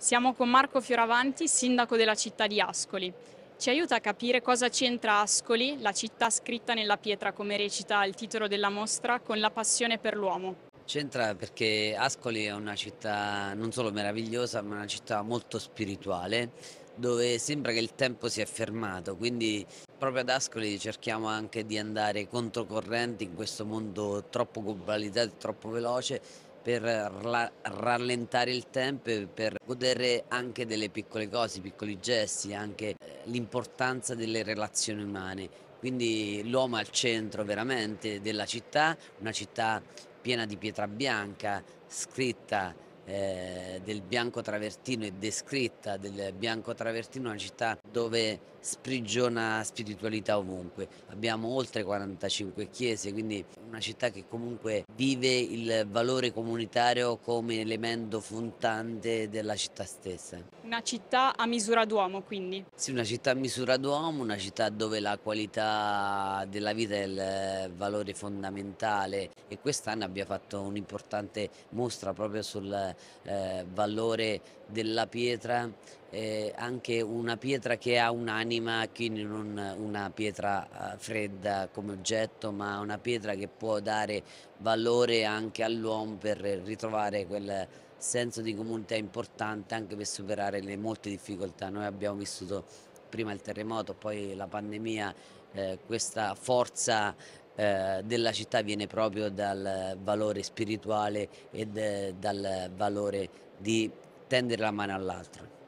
Siamo con Marco Fioravanti, sindaco della città di Ascoli. Ci aiuta a capire cosa c'entra Ascoli, la città scritta nella pietra come recita il titolo della mostra, con la passione per l'uomo. C'entra perché Ascoli è una città non solo meravigliosa, ma una città molto spirituale, dove sembra che il tempo si è fermato, quindi proprio ad Ascoli cerchiamo anche di andare controcorrente in questo mondo troppo globalizzato e troppo veloce per rallentare il tempo e per godere anche delle piccole cose, piccoli gesti, anche eh, l'importanza delle relazioni umane. Quindi l'uomo al centro veramente della città, una città piena di pietra bianca, scritta eh, del bianco travertino e descritta del bianco travertino, una città dove sprigiona spiritualità ovunque. Abbiamo oltre 45 chiese, quindi una città che comunque vive il valore comunitario come elemento fondante della città stessa. Una città a misura d'uomo quindi? Sì, una città a misura d'uomo, una città dove la qualità della vita è il valore fondamentale e quest'anno abbiamo fatto un'importante mostra proprio sul eh, valore della pietra, eh, anche una pietra che ha un'anima anima, quindi non una pietra eh, fredda come oggetto, ma una pietra che può dare valore anche all'uomo per ritrovare quel senso di comunità importante anche per superare le molte difficoltà. Noi abbiamo vissuto prima il terremoto, poi la pandemia, eh, questa forza eh, della città viene proprio dal valore spirituale e eh, dal valore di tendere la mano all'altro.